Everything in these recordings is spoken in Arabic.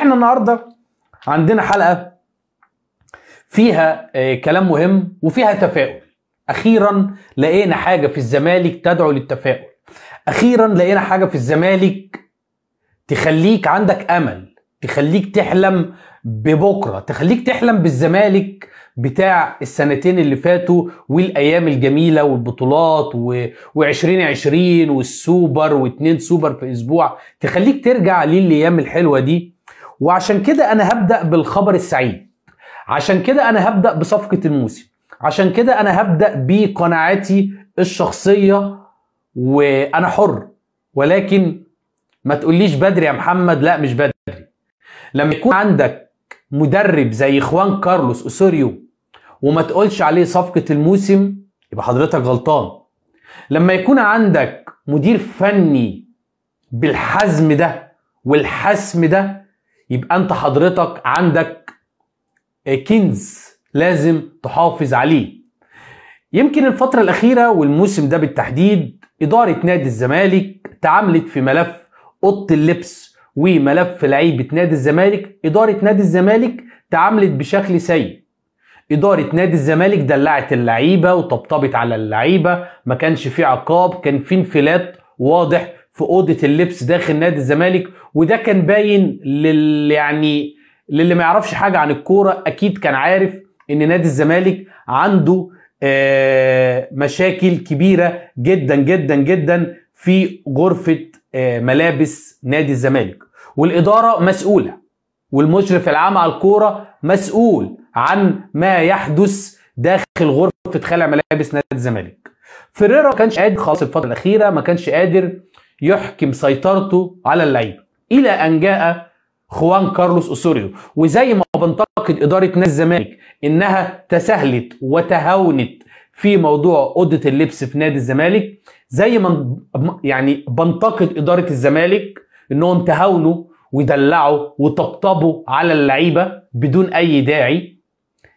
احنا النهارده عندنا حلقه فيها آه، كلام مهم وفيها تفاؤل اخيرا لقينا حاجه في الزمالك تدعو للتفاؤل اخيرا لقينا حاجه في الزمالك تخليك عندك امل تخليك تحلم ببكره تخليك تحلم بالزمالك بتاع السنتين اللي فاتوا والايام الجميله والبطولات و2020 والسوبر واتنين سوبر في اسبوع تخليك ترجع للايام الحلوه دي وعشان كده انا هبدا بالخبر السعيد عشان كده انا هبدا بصفقه الموسم عشان كده انا هبدا بقناعاتي الشخصيه وانا حر ولكن ما تقوليش بدري يا محمد لا مش بدري لما يكون عندك مدرب زي اخوان كارلوس اوسوريو وما تقولش عليه صفقه الموسم يبقى حضرتك غلطان لما يكون عندك مدير فني بالحزم ده والحسم ده يبقى انت حضرتك عندك كنز لازم تحافظ عليه يمكن الفترة الأخيرة والموسم ده بالتحديد إدارة نادي الزمالك تعاملت في ملف أوضة اللبس وملف لعيبة نادي الزمالك إدارة نادي الزمالك تعاملت بشكل سيء إدارة نادي الزمالك دلعت اللعيبة وطبطبت على اللعيبة ما كانش في عقاب كان في انفلات واضح في اوضه اللبس داخل نادي الزمالك وده كان باين لل يعني للي ما يعرفش حاجه عن الكوره اكيد كان عارف ان نادي الزمالك عنده آه، مشاكل كبيره جدا جدا جدا في غرفه آه، ملابس نادي الزمالك والاداره مسؤوله والمشرف العام على الكوره مسؤول عن ما يحدث داخل غرفه خلع ملابس نادي الزمالك فريرا ما كانش قادر خالص الفتره الاخيره ما كانش قادر يحكم سيطرته على اللعيبه الى ان جاء خوان كارلوس أسوريو وزي ما بنتقد اداره نادي الزمالك انها تساهلت وتهاونت في موضوع اوضه اللبس في نادي الزمالك زي ما يعني بنتقد اداره الزمالك انهم تهاونوا ويدلعوا وطبطبوا على اللعيبه بدون اي داعي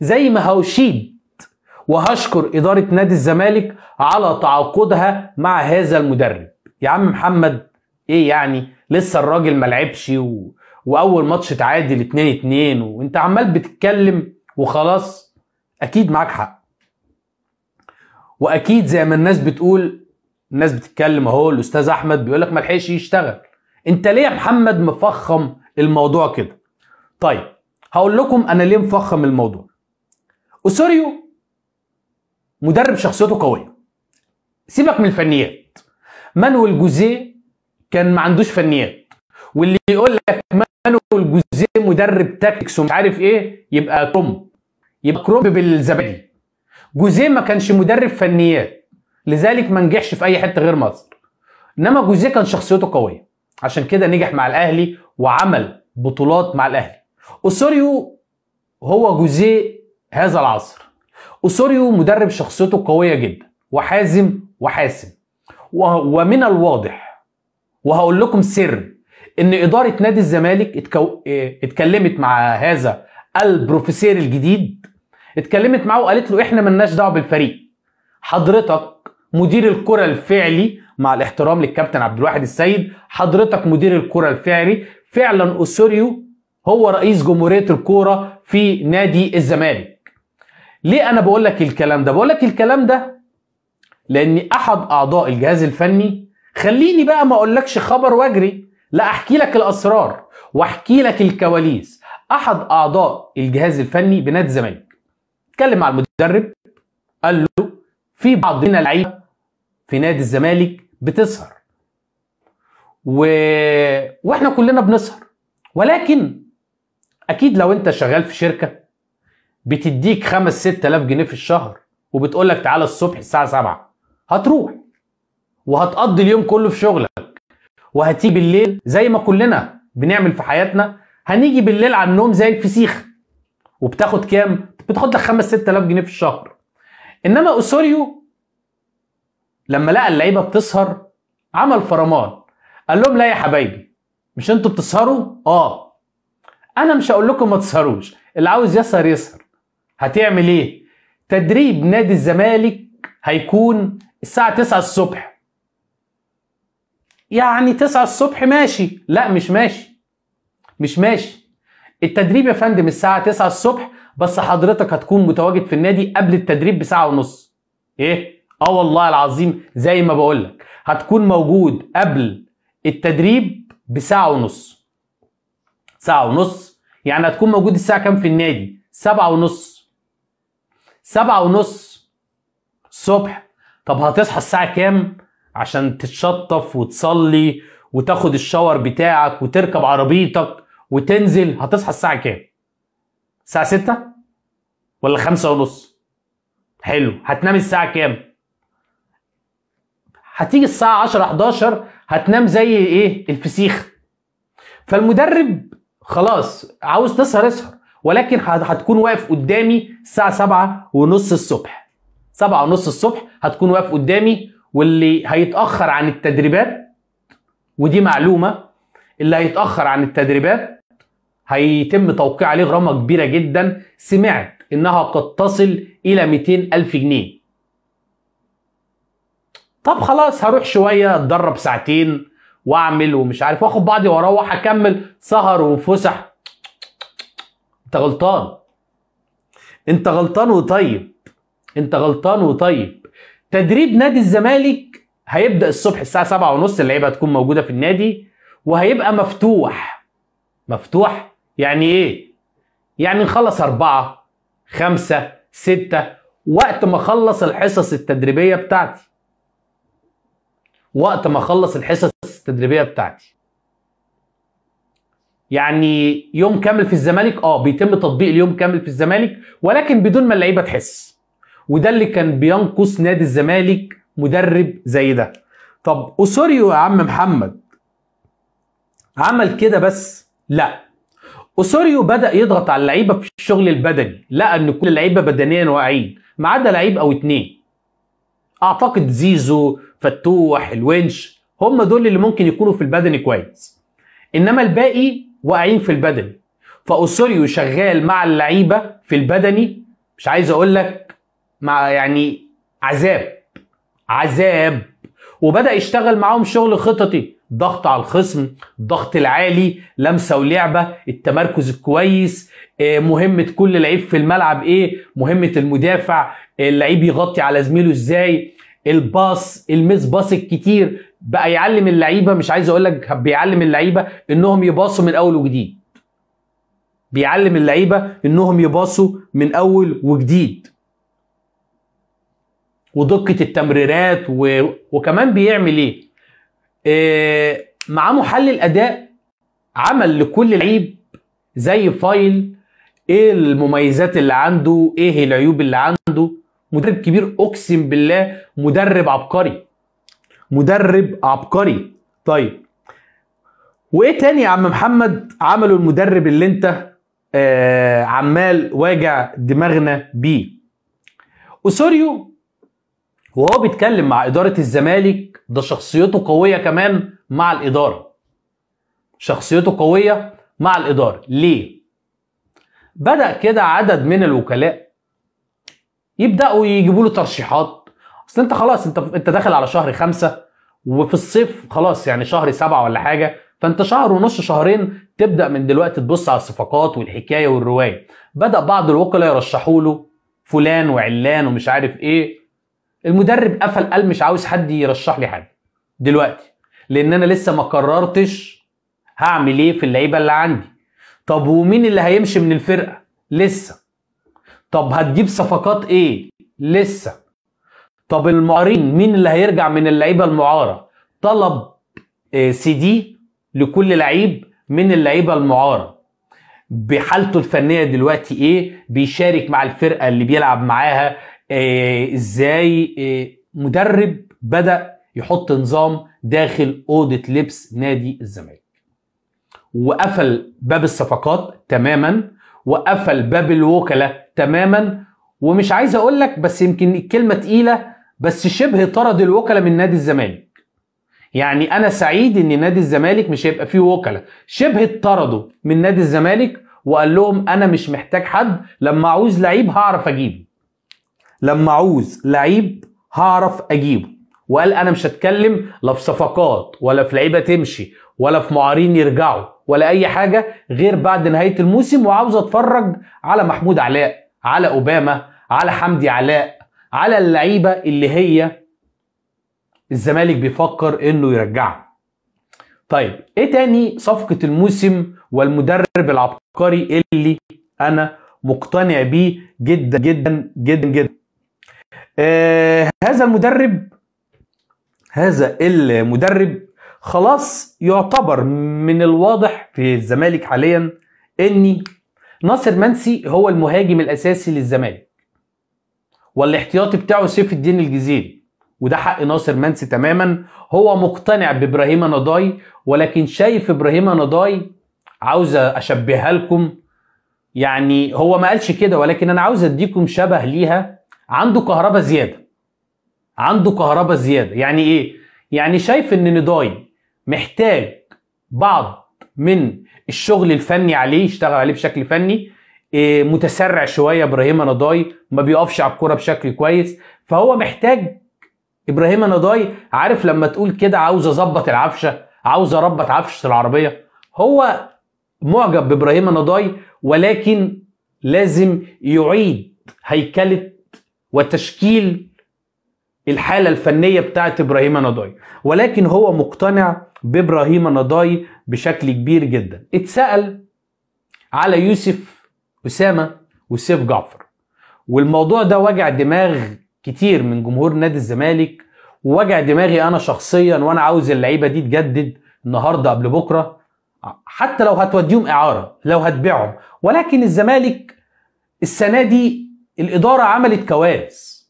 زي ما هوشيد وهشكر اداره نادي الزمالك على تعاقدها مع هذا المدرب يا عم محمد ايه يعني لسه الراجل ما لعبش و... واول ماتش تعادل 2 2 وانت عمال بتتكلم وخلاص اكيد معاك حق واكيد زي ما الناس بتقول الناس بتتكلم اهو الاستاذ احمد بيقول لك ما لحقش يشتغل انت ليه يا محمد مفخم الموضوع كده طيب هقول لكم انا ليه مفخم الموضوع اوسوريو مدرب شخصيته قويه سيبك من الفنيات مانويل جوزيه كان ما عندوش فنيات واللي يقول لك مانويل جوزيه مدرب تاكتكس ومش عارف ايه يبقى كروم يبقى كروم بالزبادي جوزيه ما كانش مدرب فنيات لذلك ما نجحش في اي حته غير مصر انما جوزيه كان شخصيته قويه عشان كده نجح مع الاهلي وعمل بطولات مع الاهلي اوسوريو هو جوزيه هذا العصر اوسوريو مدرب شخصيته قويه جدا وحازم وحاسم ومن الواضح وهقول لكم سر ان اداره نادي الزمالك اتكو... إيه، اتكلمت مع هذا البروفيسير الجديد اتكلمت معاه وقالت له احنا ملناش دعوه بالفريق حضرتك مدير الكره الفعلي مع الاحترام للكابتن عبد الواحد السيد حضرتك مدير الكره الفعلي فعلا اسوريو هو رئيس جمهوريه الكوره في نادي الزمالك ليه انا بقول لك الكلام ده بقول لك الكلام ده لان احد اعضاء الجهاز الفني خليني بقى ما اقولكش خبر واجري لا احكي لك الاسرار واحكي لك الكواليس احد اعضاء الجهاز الفني بنادي الزمالك اتكلم مع المدرب قال له في بعض من اللعيبه في نادي الزمالك بتسهر و... واحنا كلنا بنسهر ولكن اكيد لو انت شغال في شركه بتديك 5 6000 جنيه في الشهر وبتقول لك تعالى الصبح الساعه 7 هتروح وهتقضي اليوم كله في شغلك وهتيجي بالليل زي ما كلنا بنعمل في حياتنا هنيجي بالليل على النوم زي الفسيخ وبتاخد كام؟ بتاخد لك 5 6000 جنيه في الشهر انما اوسوريو لما لقى اللعيبه بتسهر عمل فرمان قال لهم لا يا حبايبي مش انتوا بتسهروا؟ اه انا مش هقول لكم ما تسهروش اللي عاوز يسهر يسهر هتعمل ايه؟ تدريب نادي الزمالك هيكون الساعة 9 الصبح يعني 9 الصبح ماشي لا مش ماشي مش ماشي التدريب يا فندم الساعة 9 الصبح بس حضرتك هتكون متواجد في النادي قبل التدريب بساعة ونص ايه اه والله العظيم زي ما بقولك هتكون موجود قبل التدريب بساعة ونص ساعة ونص يعني هتكون موجود الساعة كام في النادي سبعة ونص سبعة ونص الصبح طب هتصحى الساعه كام عشان تتشطف وتصلي وتاخد الشاور بتاعك وتركب عربيتك وتنزل هتصحى الساعه كام الساعه 6 ولا 5 ونص حلو هتنام الساعه كام هتيجي الساعه 10 11 هتنام زي ايه الفسيخ فالمدرب خلاص عاوز تسهر اسهر ولكن هتكون واقف قدامي الساعه 7 ونص الصبح سبعة ونص الصبح هتكون واقف قدامي واللي هيتاخر عن التدريبات ودي معلومه اللي هيتاخر عن التدريبات هيتم توقيع عليه غرامه كبيره جدا سمعت انها قد تصل الى 200 الف جنيه طب خلاص هروح شويه اتدرب ساعتين واعمل ومش عارف واخد بعضي واروح اكمل سهر وفسح انت غلطان انت غلطان وطيب انت غلطان وطيب تدريب نادي الزمالك هيبدا الصبح الساعه 7 ونص اللعيبه هتكون موجوده في النادي وهيبقى مفتوح مفتوح يعني ايه يعني نخلص أربعة خمسة ستة وقت ما اخلص الحصص التدريبيه بتاعتي وقت ما اخلص الحصص التدريبيه بتاعتي يعني يوم كامل في الزمالك اه بيتم تطبيق اليوم كامل في الزمالك ولكن بدون ما اللعيبه تحس وده اللي كان بينقص نادي الزمالك مدرب زي ده طب اوسوريو يا عم محمد عمل كده بس لا اوسوريو بدا يضغط على اللعيبه في الشغل البدني لقى ان كل اللعيبه بدنيا واعيين ما عدا لعيب او اتنين اعتقد زيزو فتوح الونش هم دول اللي ممكن يكونوا في البدني كويس انما الباقي واقعين في البدني فاوسوريو شغال مع اللعيبه في البدني مش عايز اقول لك مع يعني عذاب عذاب وبدا يشتغل معاهم شغل خططي ضغط على الخصم الضغط العالي لمسه ولعبه التمركز الكويس آه، مهمه كل لعيب في الملعب ايه مهمه المدافع اللعيب يغطي على زميله ازاي الباص الميس باص الكتير بقى يعلم اللعيبه مش عايز اقول لك بيعلم اللعيبه انهم يباصوا من اول وجديد بيعلم اللعيبه انهم يباصوا من اول وجديد ودقه التمريرات و... وكمان بيعمل ايه؟ إيه معاه محلل اداء عمل لكل لعيب زي فايل ايه المميزات اللي عنده ايه العيوب اللي عنده مدرب كبير اقسم بالله مدرب عبقري مدرب عبقري طيب وايه تاني يا عم محمد عمله المدرب اللي انت آه عمال واجع دماغنا بيه اوسوريو وهو بيتكلم مع إدارة الزمالك ده شخصيته قوية كمان مع الإدارة شخصيته قوية مع الإدارة ليه؟ بدأ كده عدد من الوكلاء يبدأوا يجيبوا له ترشيحات أصل أنت خلاص أنت أنت داخل على شهر خمسة وفي الصيف خلاص يعني شهر سبعة ولا حاجة فانت شهر ونص شهرين تبدا من دلوقتي تبص على الصفقات والحكايه والروايه بدا بعض الوكلاء يرشحوا له فلان وعلان ومش عارف ايه المدرب قفل قال مش عاوز حد يرشح لي حاجه دلوقتي لان انا لسه ما قررتش هعمل ايه في اللعيبه اللي عندي طب ومين اللي هيمشي من الفرقه لسه طب هتجيب صفقات ايه لسه طب المعارين مين اللي هيرجع من اللعيبه المعاره طلب آه، سي دي لكل لعيب من اللعيبه المعاره بحالته الفنيه دلوقتي ايه بيشارك مع الفرقه اللي بيلعب معاها آه، ازاي آه، مدرب بدا يحط نظام داخل اوضه لبس نادي الزمالك وقفل باب الصفقات تماما وقفل باب الوكلاء تماما ومش عايز اقول لك بس يمكن الكلمه تقيله بس شبه طرد الوكلاء من نادي الزمالك يعني انا سعيد ان نادي الزمالك مش هيبقى فيه وكلاء شبه طرده من نادي الزمالك وقال لهم انا مش محتاج حد لما اعوز لعيب هعرف اجيبه لما اعوز لعيب هعرف اجيبه وقال انا مش هتكلم لا في صفقات ولا في لعيبه تمشي ولا في معارين يرجعوا ولا اي حاجه غير بعد نهايه الموسم وعاوز اتفرج على محمود علاء على اوباما على حمدي علاء على اللعيبه اللي هي الزمالك بيفكر انه يرجعها طيب ايه تاني صفقه الموسم والمدرب العبقري اللي انا مقتنع بيه جدا جدا جدا جدا آه، هذا المدرب هذا المدرب خلاص يعتبر من الواضح في الزمالك حاليا ان ناصر منسي هو المهاجم الاساسي للزمالك والاحتياطي بتاعه سيف الدين الجزيري وده حق ناصر منسي تماما هو مقتنع بابراهيم نضاي ولكن شايف ابراهيم نضاي عاوز اشبهها لكم يعني هو ما قالش كده ولكن انا عاوز اديكم شبه ليها عنده كهرباء زياده عنده كهرباء زياده يعني ايه يعني شايف ان نداي محتاج بعض من الشغل الفني عليه يشتغل عليه بشكل فني إيه متسرع شويه ابراهيم نضاي ما بيقفش على الكوره بشكل كويس فهو محتاج ابراهيم نضاي عارف لما تقول كده عاوز اظبط العفشه عاوز اربط عفشه العربيه هو معجب بابراهيم نضاي ولكن لازم يعيد هيكله وتشكيل الحالة الفنية بتاعت إبراهيم نضاي ولكن هو مقتنع بإبراهيم نضاي بشكل كبير جدا اتسأل على يوسف أسامة وسيف جعفر والموضوع ده وجع دماغ كتير من جمهور نادي الزمالك ووجع دماغي أنا شخصيا وأنا عاوز اللعيبة دي تجدد النهاردة قبل بكرة حتى لو هتوديهم إعارة لو هتبيعهم ولكن الزمالك السنة دي الإدارة عملت كوارث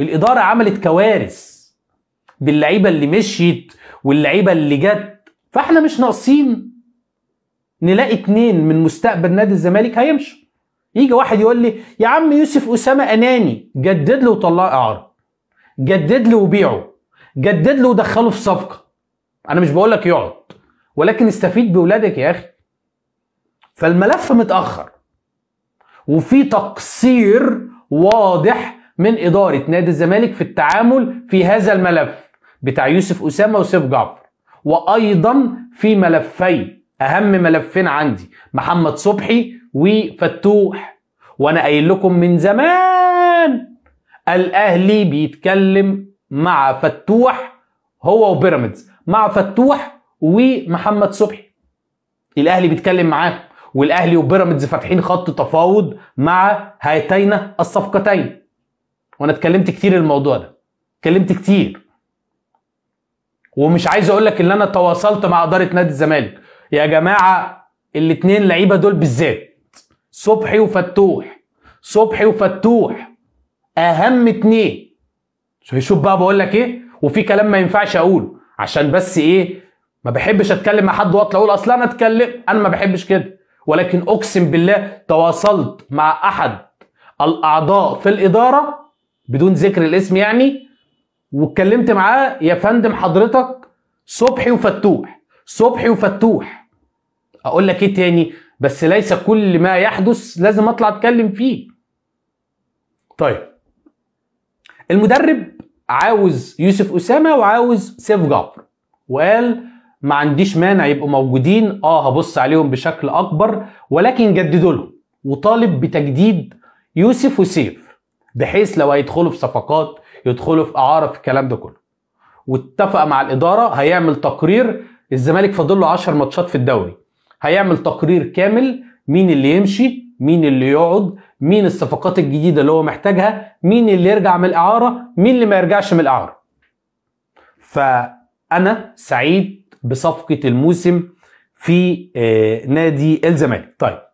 الإدارة عملت كوارث باللعيبة اللي مشيت واللعيبة اللي جت فاحنا مش ناقصين نلاقي اتنين من مستقبل نادي الزمالك هيمشوا يجي واحد يقول لي يا عم يوسف أسامة أناني جدد له وطلعه إعارة جدد له وبيعه جدد له ودخله في صفقة أنا مش بقول لك يقعد ولكن استفيد بولادك يا أخي فالملف متأخر وفي تقصير واضح من إدارة نادي الزمالك في التعامل في هذا الملف بتاع يوسف أسامة وسيف جعفر وأيضا في ملفين أهم ملفين عندي محمد صبحي وفتوح وأنا قايل لكم من زمان الأهلي بيتكلم مع فتوح هو وبيراميدز مع فتوح ومحمد صبحي الأهلي بيتكلم معاه والاهلي وبيراميدز فاتحين خط تفاوض مع هاتين الصفقتين وانا اتكلمت كتير الموضوع ده اتكلمت كتير ومش عايز اقول لك ان انا تواصلت مع اداره نادي الزمالك يا جماعه الاثنين لعيبه دول بالذات صبحي وفتوح صبحي وفتوح اهم اتنين شوف بقى بقول لك ايه وفي كلام ما ينفعش اقوله عشان بس ايه ما بحبش اتكلم مع حد واطلع اقول اصل انا اتكلم انا ما بحبش كده ولكن اقسم بالله تواصلت مع احد الاعضاء في الاداره بدون ذكر الاسم يعني واتكلمت معاه يا فندم حضرتك صبحي وفتوح صبحي وفتوح اقول لك ايه تاني بس ليس كل ما يحدث لازم اطلع اتكلم فيه طيب المدرب عاوز يوسف اسامه وعاوز سيف جعفر وقال ما عنديش مانع يبقوا موجودين اه هبص عليهم بشكل اكبر ولكن جددوا لهم وطالب بتجديد يوسف وسيف بحيث لو هيدخلوا في صفقات يدخلوا في اعاره في الكلام ده كله واتفق مع الاداره هيعمل تقرير الزمالك فاضل له 10 ماتشات في الدوري هيعمل تقرير كامل مين اللي يمشي مين اللي يقعد مين الصفقات الجديده اللي هو محتاجها مين اللي يرجع من الاعاره مين اللي ما يرجعش من الاعاره فانا سعيد بصفقه الموسم في آه، نادي الزمالك طيب